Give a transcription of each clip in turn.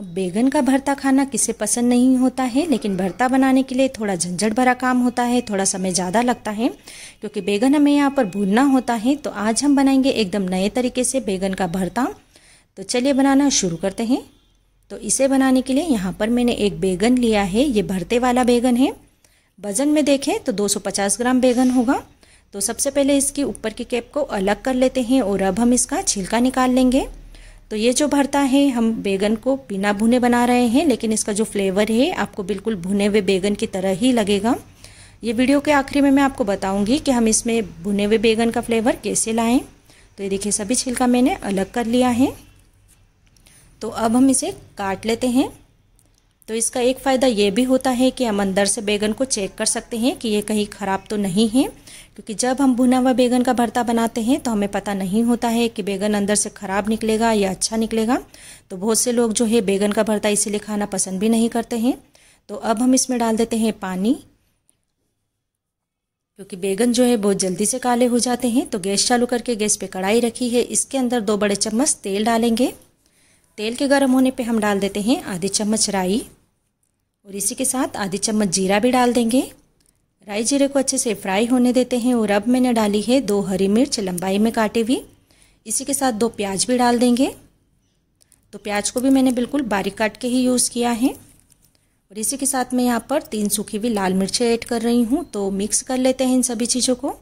अब बैगन का भरता खाना किसे पसंद नहीं होता है लेकिन भरता बनाने के लिए थोड़ा झंझट भरा काम होता है थोड़ा समय ज़्यादा लगता है क्योंकि बैगन हमें यहाँ पर भूनना होता है तो आज हम बनाएंगे एकदम नए तरीके से बैगन का भरता तो चलिए बनाना शुरू करते हैं तो इसे बनाने के लिए यहाँ पर मैंने एक बैगन लिया है ये भरते वाला बैगन है वज़न में देखें तो 250 ग्राम बैगन होगा तो सबसे पहले इसकी ऊपर की कैप को अलग कर लेते हैं और अब हम इसका छिलका निकाल लेंगे तो ये जो भरता है हम बैगन को बिना भुने बना रहे हैं लेकिन इसका जो फ्लेवर है आपको बिल्कुल भुने हुए बैगन की तरह ही लगेगा ये वीडियो के आखिरी में मैं आपको बताऊंगी कि हम इसमें भुने हुए बैगन का फ्लेवर कैसे लाएं तो ये देखिए सभी छिलका मैंने अलग कर लिया है तो अब हम इसे काट लेते हैं तो इसका एक फ़ायदा ये भी होता है कि हम अंदर से बैगन को चेक कर सकते हैं कि ये कहीं ख़राब तो नहीं है क्योंकि जब हम भुना हुआ बैगन का भरता बनाते हैं तो हमें पता नहीं होता है कि बैगन अंदर से ख़राब निकलेगा या अच्छा निकलेगा तो बहुत से लोग जो है बैगन का भरता इसीलिए खाना पसंद भी नहीं करते हैं तो अब हम इसमें डाल देते हैं पानी क्योंकि बैगन जो है बहुत जल्दी से काले हो जाते हैं तो गैस चालू करके गैस पे कढ़ाई रखी है इसके अंदर दो बड़े चम्मच तेल डालेंगे तेल के गर्म होने पे हम डाल देते हैं आधी चम्मच राई और इसी के साथ आधी चम्मच जीरा भी डाल देंगे राई जीरे को अच्छे से फ्राई होने देते हैं और अब मैंने डाली है दो हरी मिर्च लंबाई में काटे हुई इसी के साथ दो प्याज भी डाल देंगे तो प्याज को भी मैंने बिल्कुल बारीक काट के ही यूज़ किया है और इसी के साथ मैं यहाँ पर तीन सूखी हुई लाल मिर्चें ऐड कर रही हूँ तो मिक्स कर लेते हैं इन सभी चीज़ों को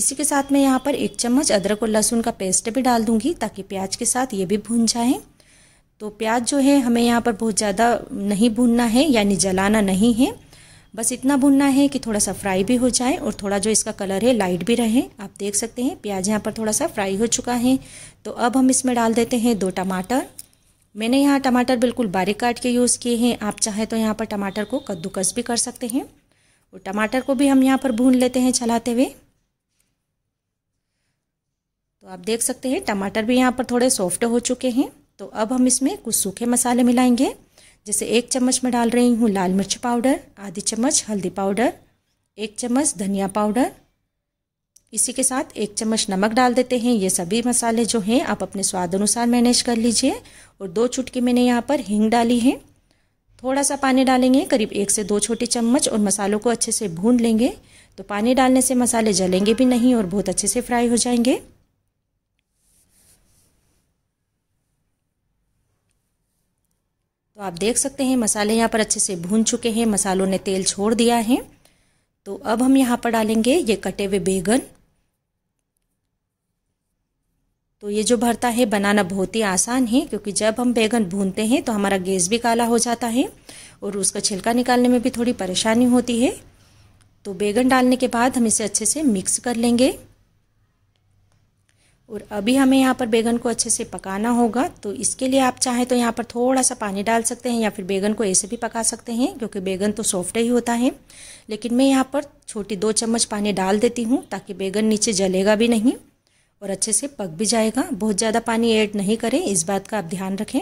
इसी के साथ मैं यहाँ पर एक चम्मच अदरक और लहसुन का पेस्ट भी डाल दूंगी ताकि प्याज के साथ ये भी भून जाएँ तो प्याज जो है हमें यहाँ पर बहुत ज़्यादा नहीं भूनना है यानी जलाना नहीं है बस इतना भूनना है कि थोड़ा सा फ्राई भी हो जाए और थोड़ा जो इसका कलर है लाइट भी रहे आप देख सकते हैं प्याज यहाँ पर थोड़ा सा फ्राई हो चुका है तो अब हम इसमें डाल देते हैं दो टमाटर मैंने यहाँ टमाटर बिल्कुल बारीक काट के यूज़ किए हैं आप चाहें तो यहाँ पर टमाटर को कद्दूकस भी कर सकते हैं और टमाटर को भी हम यहाँ पर भून लेते हैं चलाते हुए तो आप देख सकते हैं टमाटर भी यहाँ पर थोड़े सॉफ्ट हो चुके हैं तो अब हम इसमें कुछ सूखे मसाले मिलाएंगे जैसे एक चम्मच में डाल रही हूँ लाल मिर्च पाउडर आधी चम्मच हल्दी पाउडर एक चम्मच धनिया पाउडर इसी के साथ एक चम्मच नमक डाल देते हैं ये सभी मसाले जो हैं आप अपने स्वाद अनुसार मैनेज कर लीजिए और दो चुटकी मैंने यहाँ पर हींग डाली है थोड़ा सा पानी डालेंगे करीब एक से दो छोटे चम्मच और मसालों को अच्छे से भून लेंगे तो पानी डालने से मसाले जलेंगे भी नहीं और बहुत अच्छे से फ्राई हो जाएंगे तो आप देख सकते हैं मसाले यहाँ पर अच्छे से भून चुके हैं मसालों ने तेल छोड़ दिया है तो अब हम यहाँ पर डालेंगे ये कटे हुए बैगन तो ये जो भरता है बनाना बहुत ही आसान है क्योंकि जब हम बैगन भूनते हैं तो हमारा गैस भी काला हो जाता है और उसका छिलका निकालने में भी थोड़ी परेशानी होती है तो बैगन डालने के बाद हम इसे अच्छे से मिक्स कर लेंगे और अभी हमें यहाँ पर बैगन को अच्छे से पकाना होगा तो इसके लिए आप चाहें तो यहाँ पर थोड़ा सा पानी डाल सकते हैं या फिर बैगन को ऐसे भी पका सकते हैं क्योंकि बैगन तो सॉफ्ट ही होता है लेकिन मैं यहाँ पर छोटी दो चम्मच पानी डाल देती हूँ ताकि बैगन नीचे जलेगा भी नहीं और अच्छे से पक भी जाएगा बहुत ज़्यादा पानी ऐड नहीं करें इस बात का आप ध्यान रखें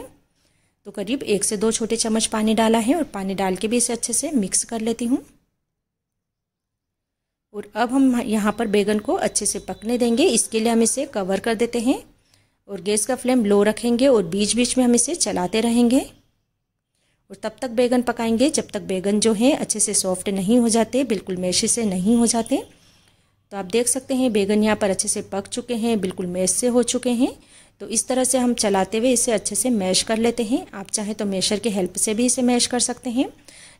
तो करीब एक से दो छोटे चम्मच पानी डाला है और पानी डाल के भी इसे अच्छे से मिक्स कर लेती हूँ और अब हम यहाँ पर बैगन को अच्छे से पकने देंगे इसके लिए हम इसे कवर कर देते हैं और गैस का फ्लेम लो रखेंगे और बीच बीच में हम इसे चलाते रहेंगे और तब तक बैगन पकाएंगे जब तक बैगन जो है अच्छे से सॉफ्ट नहीं हो जाते बिल्कुल मैश से नहीं हो जाते तो आप देख सकते हैं बैगन यहाँ पर अच्छे से पक चुके हैं बिल्कुल मैश से हो चुके हैं तो इस तरह से हम चलाते हुए इसे अच्छे से मैश कर लेते हैं आप चाहें तो मेशर की हेल्प से भी इसे मैश कर सकते हैं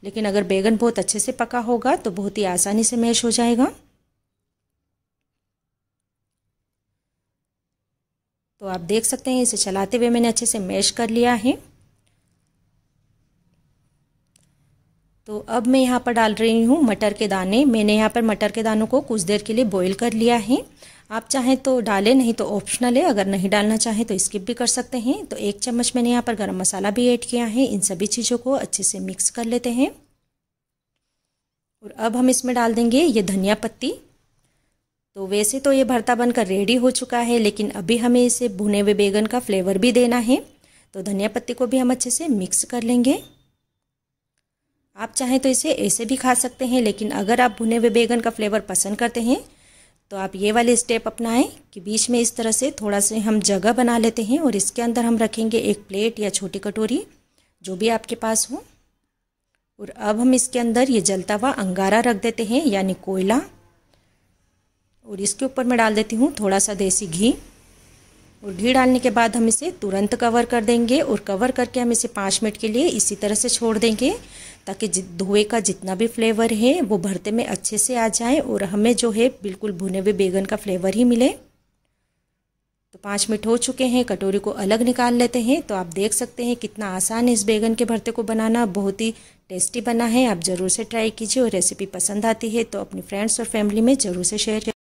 लेकिन अगर बैगन बहुत अच्छे से पका होगा तो बहुत ही आसानी से मैश हो जाएगा तो आप देख सकते हैं इसे चलाते हुए मैंने अच्छे से मैश कर लिया है तो अब मैं यहाँ पर डाल रही हूँ मटर के दाने मैंने यहाँ पर मटर के दानों को कुछ देर के लिए बॉईल कर लिया है आप चाहें तो डालें नहीं तो ऑप्शनल है अगर नहीं डालना चाहें तो स्किप भी कर सकते हैं तो एक चम्मच मैंने यहाँ पर गरम मसाला भी ऐड किया है इन सभी चीज़ों को अच्छे से मिक्स कर लेते हैं और अब हम इसमें डाल देंगे ये धनिया पत्ती तो वैसे तो ये भरता बनकर रेडी हो चुका है लेकिन अभी हमें इसे भुने हुए बैगन का फ्लेवर भी देना है तो धनिया पत्ती को भी हम अच्छे से मिक्स कर लेंगे आप चाहें तो इसे ऐसे भी खा सकते हैं लेकिन अगर आप भुने हुए बैगन का फ्लेवर पसंद करते हैं तो आप ये वाले स्टेप अपनाएं कि बीच में इस तरह से थोड़ा से हम जगह बना लेते हैं और इसके अंदर हम रखेंगे एक प्लेट या छोटी कटोरी जो भी आपके पास हो और अब हम इसके अंदर ये जलता हुआ अंगारा रख देते हैं यानी कोयला और इसके ऊपर मैं डाल देती हूँ थोड़ा सा देसी घी और घी डालने के बाद हम इसे तुरंत कवर कर देंगे और कवर करके हम इसे पाँच मिनट के लिए इसी तरह से छोड़ देंगे ताकि धुएँ का जितना भी फ्लेवर है वो भरते में अच्छे से आ जाए और हमें जो है बिल्कुल भुने हुए बैगन का फ्लेवर ही मिले तो पाँच मिनट हो चुके हैं कटोरी को अलग निकाल लेते हैं तो आप देख सकते हैं कितना आसान है इस बैगन के भरते को बनाना बहुत ही टेस्टी बना है आप ज़रूर से ट्राई कीजिए और रेसिपी पसंद आती है तो अपनी फ्रेंड्स और फैमिली में ज़रूर से शेयर